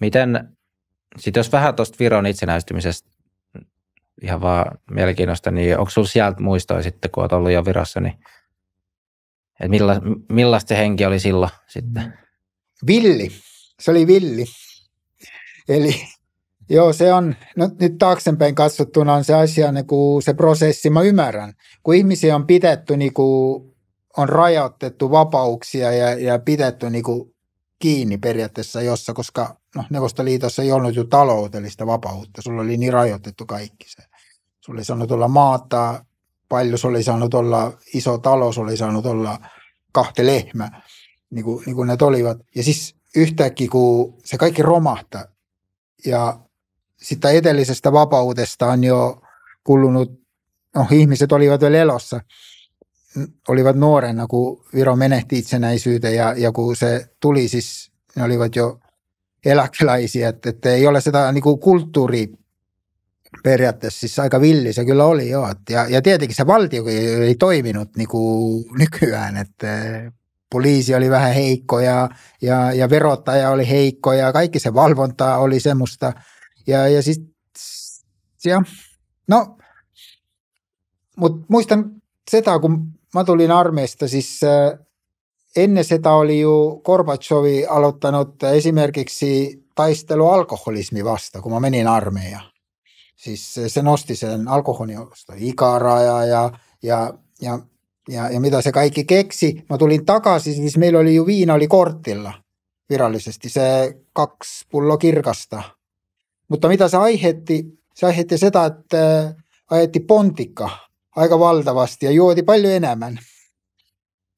Miten, sitten jos vähän tuosta Viron itsenäistymisestä ihan vaan mielenkiinnosta, niin onko sinulla sieltä muistoja sitten, kun olet ollut jo Virossa, niin että milla, millaista se henki oli silloin sitten? Villi. Se oli villi. Eli joo, se on, no, nyt taaksepäin katsottuna on se asia, niin kuin se prosessi, mä ymmärrän. Kun ihmisiä on pidetty, niin kuin, on rajoitettu vapauksia ja, ja pidetty niin kuin, kiinni periaatteessa jossa, koska no, Neuvostoliitossa ei ollut ju taloudellista vapautta. Sulla oli niin rajoitettu kaikki se. Sulla oli saanut olla maata, paljon sulla oli saanut olla iso talo, sulla oli saanut olla kahte lehmää, niin kuin, niin kuin ne olivat. Ja siis yhtäkkiä, kun se kaikki romahtaa ja sitä edellisestä vapaudesta on jo kulunut, no ihmiset olivat vielä elossa, olivat nuorena, kun Viro menehti itsenäisyyteen ja, ja kun se tuli siis, ne olivat jo eläkeläisiä, että, että ei ole sitä niin kuin kulttuuri periaatteessa siis aika villi se kyllä oli joo. Ja, ja tietenkin se valtio ei, ei toiminut niin kuin nykyään, että poliisi oli vähän heikko ja, ja, ja verottaja oli heikko ja kaikki se valvonta oli semmoista. Ja, ja siis, no, mutta muistan sitä, kun ma tulin armeest ja siis äh, enne seda oli ju Gorbatšovi alutanud esimergiksi taistelu alkoholismi vastu, kun mä menin armeijaan. Siis se nosti sen alkoholin ikäraja ja, ja, ja, ja, ja mitä se kaikki keksi. Mä tulin takaisin, siis meillä oli ju viina oli kortilla virallisesti, se kaksi pullo kirkasta. Mutta mitä se aiheutti? Se aiheutti sitä, että äh, ajetti pontikka aika valtavasti ja juoti paljon enemmän.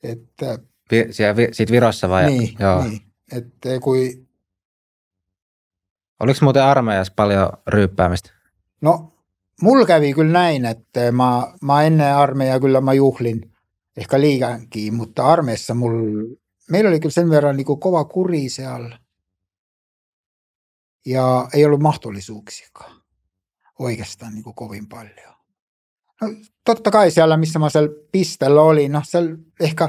Että, Vi, siellä vi, siitä Virossa vai? Niin, joo. niin. Että kui... Oliko muuten armeijassa paljon ryyppäämistä? No, mulla kävi kyllä näin, että mä, mä ennen armeijaa kyllä mä juhlin ehkä liikankin, mutta armeessa mul meillä oli kyllä sen verran niin kova kuri siellä. Ja ei ollut mahdollisuuksiakaan oikeastaan niin kovin paljon. No, totta kai siellä, missä mä siellä pistellä olin, no se ehkä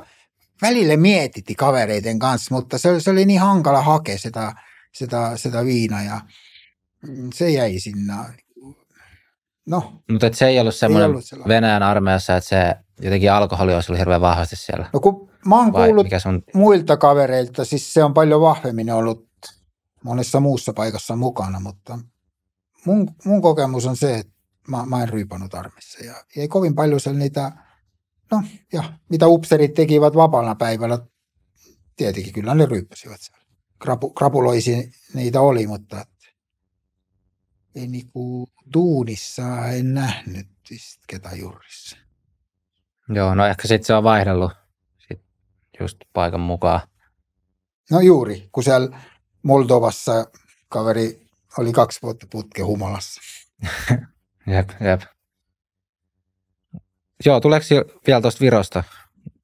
välillä mietitti kavereiden kanssa, mutta se, se oli niin hankala hakea sitä, sitä, sitä viinaa ja mm, se jäi sinne. No, mutta se ei ollut semmoinen ei ollut sellainen. Venäjän armeijassa, että se jotenkin alkoholi olisi ollut hirveän vahvasti siellä. No kun mä oon Vai kuullut sun... muilta kavereilta, siis se on paljon vahvemmin ollut monessa muussa paikassa mukana, mutta mun, mun kokemus on se, että mä, mä en ryypannut armissa. Ja ei kovin paljon siellä niitä, no ja mitä upserit tekivät vapaana päivällä, tietenkin kyllä ne ryyppäsivät siellä. Krapu, krapuloisi niitä oli, mutta ei niinku duunissa en nähnyt siis ketä jurissa. Joo, no ehkä sitten se on vaihdellut sit just paikan mukaan. No juuri, kun siellä Moldovassa kaveri oli kaksi vuotta putke humalassa. Jep, jep. Joo, tuleeko vielä tuosta Virosta,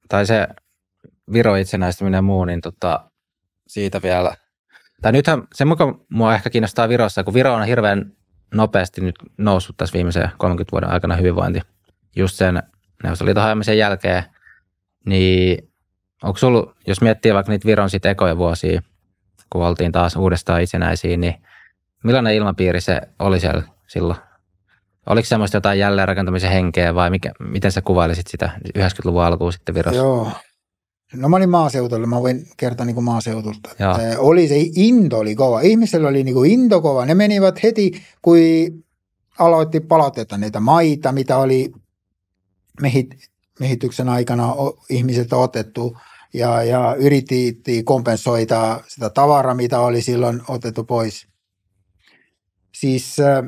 tai se Viro itsenäistyminen ja muu, niin tota, siitä vielä. Tai nythän se mukaan mua ehkä kiinnostaa Virossa, kun Viro on hirveän nopeasti nyt noussut tässä viimeisen 30 vuoden aikana hyvinvointi, just sen Neuvostoliiton hajoamisen jälkeen, niin onko sulla, jos miettii vaikka niitä Viron sit ekoja vuosia, kun oltiin taas uudestaan itsenäisiin, niin millainen ilmapiiri se oli siellä silloin? Oliko semmoista jotain jälleenrakentamisen henkeä vai mikä, miten sä kuvailisit sitä 90-luvun alkuun sitten Virossa? Joo. No mä olin maaseudulla, mä voin kertoa niin maaseudulta. Se oli se into oli kova, ihmisellä oli niin kuin into kova. Ne menivät heti, kun aloitti palautetta niitä maita, mitä oli mehit, mehityksen aikana ihmiset otettu ja, ja yritettiin kompensoida sitä tavaraa, mitä oli silloin otettu pois. Siis äh,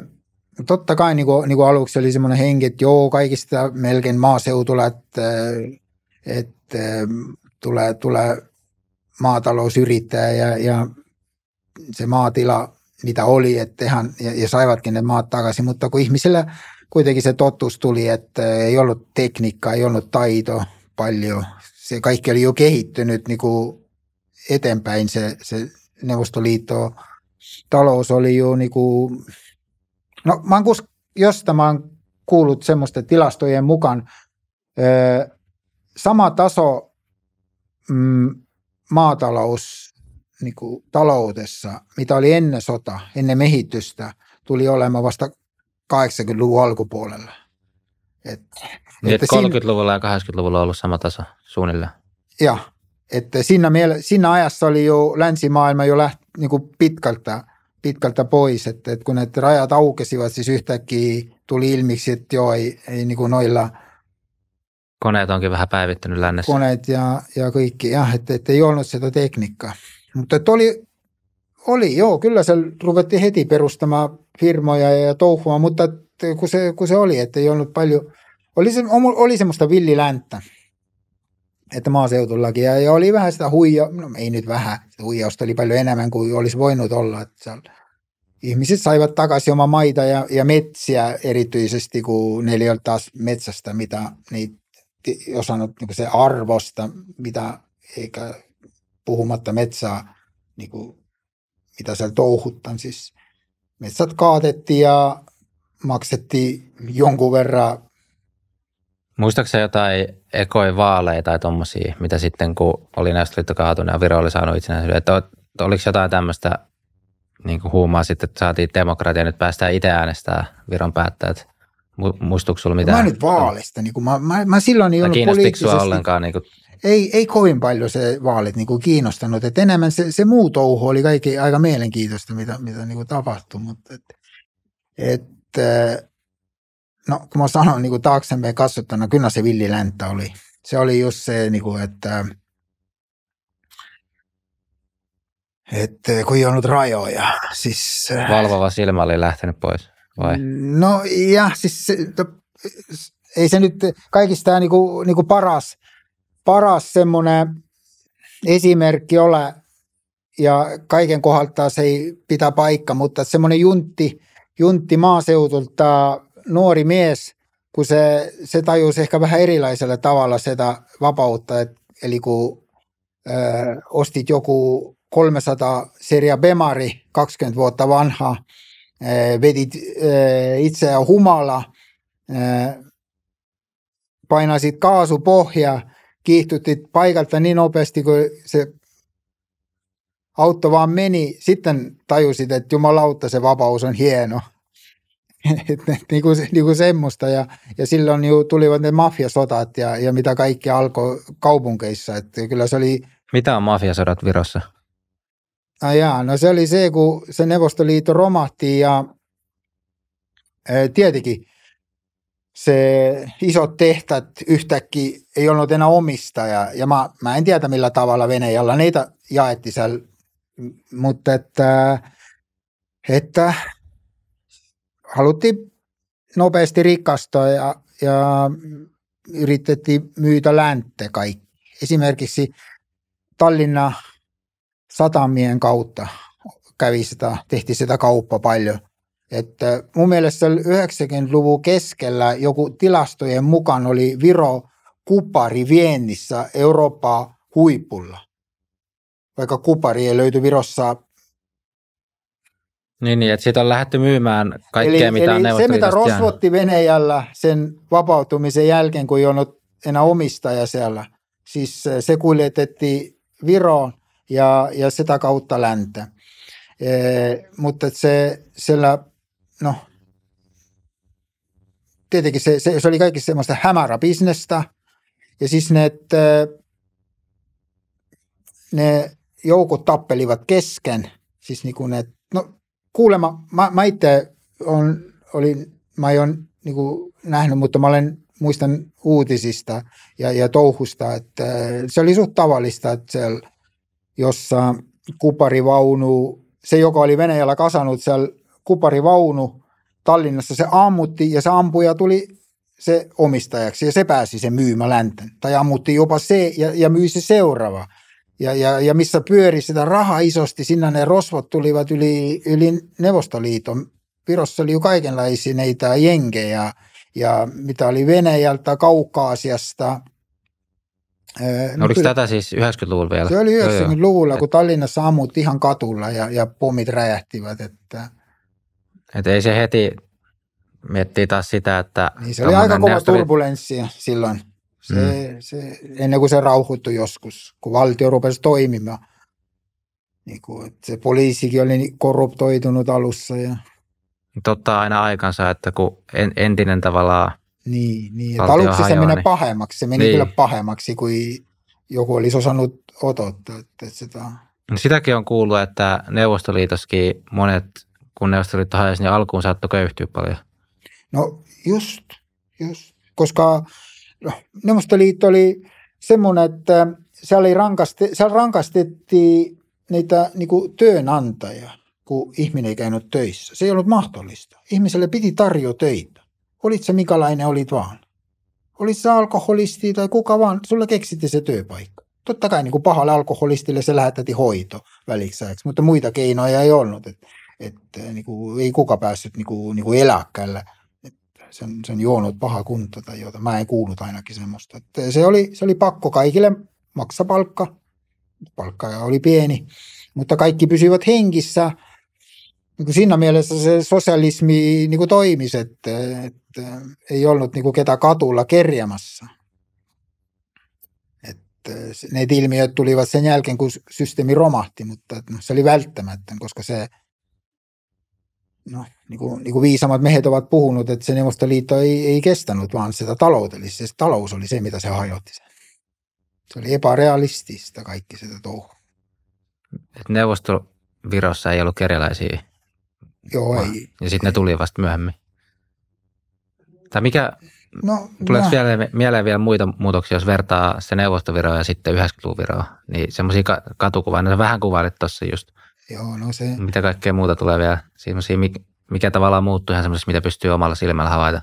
totta kai niinku, niinku aluksi oli semmoinen henki, että joo, kaikista melkein maaseutulla, että, että tulee, tulee maatalousyrittäjä ja, ja se maatila, mitä oli, että ihan, ja, ja saivatkin ne maat takaisin, mutta kun ihmisillä kuitenkin se totuus tuli, että ei ollut tekniikkaa, ei ollut taito paljon, se kaikki oli jo kehittynyt niin kuin eteenpäin, se, se Neuvostoliitto talous oli jo niin kuin No Mankus, josta mä oon kuullut semmoisten tilastojen mukaan, sama taso mm, maatalous niin kuin taloudessa, mitä oli ennen sota, ennen mehitystä, tuli olemaan vasta 80-luvun alkupuolella. Et, niin, että 30-luvulla siinä, ja 80-luvulla on ollut sama taso suunnilleen. Joo, että siinä, siinä ajassa oli jo länsimaailma jo läht, niin kuin pitkältä pitkalt ta pois, et, et kui need rajad augesivad, siis ühtäkki tuli ilmiks, et joo ei, ei niinku noilla. koneet onkin vähän päivittänyt lännessä. Koneet ja, ja kaikki jah, että et ei ollut sitä tekniikkaa. Mutta et oli, oli joo, kyllä se ruvettiin heti perustamaan firmoja ja touhua, mutta et, kun, se, kun se oli, että ei ollut paljon, oli, se, oli semmoista villilänttä että maaseutullakin ja, ja oli vähän sitä huija, no ei nyt vähän, sitä huijausta oli paljon enemmän kuin olisi voinut olla. Että ihmiset saivat takaisin oma maita ja, ja metsiä erityisesti, kun ne oli taas metsästä, mitä niitä ei osannut niin nagu se arvosta, mitä eikä puhumatta metsää, niin kuin, nagu, mitä siellä touhuttan. Siis metsät kaatettiin ja maksettiin jonkun verran Muistaaksä jotain ekoi vaaleja tai tuommoisia, mitä sitten kun oli Neuvostoliitto kaatunut ja Viro oli saanut itsenäisyyden, että oliko jotain tämmöistä niin huumaa sitten, että saatiin demokratia, nyt päästään itse äänestämään Viron päättäjät. Muistuuko sulla no mitään? Mä nyt vaaleista, niin kuin mä, mä, mä silloin ei ollut poliittisesti... ollenkaan? Niin kuin... ei, ei kovin paljon se vaalit niin kuin kiinnostanut, että enemmän se, se muu touhu oli kaikki aika mielenkiintoista, mitä, mitä niin kuin tapahtui, mutta et, et, äh, no kun mä sanon niin kuin taaksepäin katsottuna, kyllä se villilänttä oli. Se oli just se, niin kuin, että, että kun ei ollut rajoja. Siis, äh, Valvova silmä oli lähtenyt pois, vai? No ja siis se, to, ei se nyt kaikista niin kuin, niin kuin niinku paras, paras semmoinen esimerkki ole, ja kaiken kohdalta se ei pitää paikka, mutta semmoinen juntti, juntti maaseutulta nuori mies, kun se, se tajusi ehkä vähän erilaisella tavalla sitä vapautta, et, eli kun ö, ostit joku 300 seria Bemari, 20 vuotta vanha, ö, vedit ö, itseä humala, ö, painasit kaasupohjaa, kiihtytit paikalta niin nopeasti kuin se auto vaan meni. Sitten tajusit, että jumalauta se vapaus on hieno. Niin kuin niin kuin niinku semmoista ja, ja silloin ju, niinku tulivat ne mafiasodat ja, ja mitä kaikki alkoi kaupunkeissa, että kyllä se oli... Mitä on mafiasodat Virossa? Ah jaa, no se oli se, kun se Neuvostoliitto romahti ja e, tietenkin se isot tehtät yhtäkkiä ei ollut enää omistaja. Ja mä, mä en tiedä millä tavalla Venäjällä niitä jaetti siellä, mutta että, että haluttiin nopeasti rikastaa ja, ja yritettiin myytä länttä kaikki. Esimerkiksi Tallinna satamien kautta kävi sitä, tehtiin sitä kauppa paljon. Että mun mielestä 90-luvun keskellä joku tilastojen mukaan oli Viro kupari viennissä Eurooppaa huipulla. Vaikka kupari ei löyty Virossa niin, niin että siitä on lähdetty myymään kaikkea, eli, mitä eli on se, mitä rosvotti Venäjällä sen vapautumisen jälkeen, kun ei ollut enää omistaja siellä, siis se kuljetettiin Viroon ja, ja sitä kautta länteen. E, mutta se siellä, no tietenkin se, se, se oli kaikki semmoista bisnestä. Ja siis ne, että, ne joukot tappelivat kesken, siis niin kuin ne, no kuulemma, mä, mä itse on, olin, mä en niin nähnyt, mutta mä olen muistan uutisista ja, ja touhusta, että se oli suht tavallista, että siellä, jossa kuparivaunu, se joka oli Venäjällä kasannut siellä kuparivaunu Tallinnassa, se ammutti ja se ampuja tuli se omistajaksi ja se pääsi se myymä länten. Tai ammutti jopa se ja, ja myi se seuraava ja, ja, ja missä pyöri sitä rahaa isosti, sinne ne rosvot tulivat yli, yli Neuvostoliiton. Virossa oli jo kaikenlaisia neitä jenkejä ja mitä oli Venäjältä, Kaukaasiasta. Öö, no, no, oliko kyllä, tätä siis 90-luvulla vielä? Se oli 90-luvulla, kun Tallinnassa ammut ihan katulla ja, ja pommit räjähtivät. Että. Et ei se heti, miettii taas sitä, että... Niin se oli aika kova turbulenssi silloin. Se, mm. se, ennen kuin se rauhoittui joskus, kun valtio rupesi toimimaan. Niin kuin, että se poliisikin oli niin korruptoitunut alussa. Ja... Totta aina aikansa, että kun en, entinen tavallaan Niin, niin. Että aluksi hajoa, se meni niin... pahemmaksi. Se meni niin. kyllä pahemmaksi kuin joku olisi osannut otottaa. Että sitä... No sitäkin on kuullut, että Neuvostoliitoskin monet, kun Neuvostoliitto hajasi, niin alkuun saattoi köyhtyä paljon. No just, just. Koska No, Neuvostoliitto oli semmoinen, että se oli rankasti, se rankastettiin niitä niin kuin työnantajaa, kun ihminen ei käynyt töissä. Se ei ollut mahdollista. Ihmiselle piti tarjota töitä. Olit se mikälainen olit vaan. Olit se alkoholisti tai kuka vaan, sulle keksitti se työpaikka. Totta kai niin kuin pahalle alkoholistille se lähetettiin hoito väliksi, mutta muita keinoja ei ollut. Että et, niin kuin, ei kuka päässyt niin kuin, niin kuin eläkkeelle – sen, sen juonut paha kunto tai jota. Mä en kuullut ainakin semmoista. se, oli, se oli pakko kaikille maksapalkka. Palkka oli pieni, mutta kaikki pysyivät henkissä. Niin kuin siinä mielessä se sosialismi niin kuin toimisi, että, että ei ollut niin kuin ketä katulla kerjämässä. Että ne ilmiöt tulivat sen jälkeen, kun systeemi romahti, mutta no, se oli välttämätön, koska se – no, niin kuin, niin kuin viisamat miehet ovat puhunut, että se Neuvostoliitto ei, ei kestänyt, vaan sitä taloudellista, se talous oli se, mitä se hajotti sen. Se oli epärealistista kaikki sitä touhua. Neuvostovirossa ei ollut kerjäläisiä. Joo, ei. Ja sitten ne tuli vasta myöhemmin. Tai mikä, no, tuleeko mä... vielä, mieleen vielä muita muutoksia, jos vertaa se neuvostoviroa ja sitten 90-luvun viroa? Niin semmoisia katukuvaa, no vähän kuvailit tuossa just – Joo, no se... Mitä kaikkea muuta tulee vielä? Sellaisia, mikä tavallaan muuttuu ihan semmoisessa, mitä pystyy omalla silmällä havaita?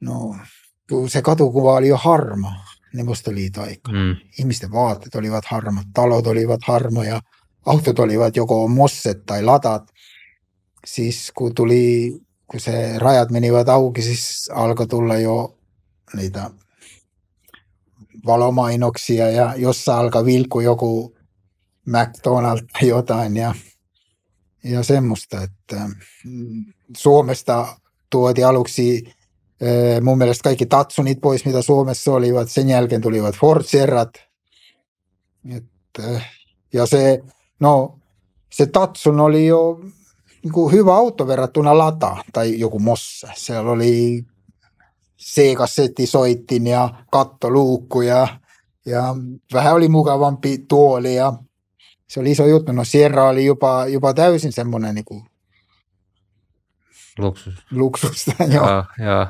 No, se katukuva oli jo harma Neuvostoliiton Mm. Ihmisten vaatteet olivat harmat, talot olivat harmoja, autot olivat joko mosset tai latat. Siis kun tuli, kun se rajat menivät auki, siis alkoi tulla jo niitä valomainoksia ja jossa alkaa vilku joku McDonald tai jotain ja, ja semmoista, että mm, Suomesta tuoti aluksi öö, mun mielestä kaikki tatsunit pois, mitä Suomessa olivat, sen jälkeen tulivat Ford Fortserrat. Ja se, no, se tatsun oli jo niin hyvä auto verrattuna lata tai joku Mossa. Siellä oli C-kassetti soittin ja kattoluukku ja, ja vähän oli mukavampi tuoli ja se oli iso juttu. No Sierra oli jopa, jopa täysin semmoinen niin kuin Luksus. luksusta. Joo. Ja, ja.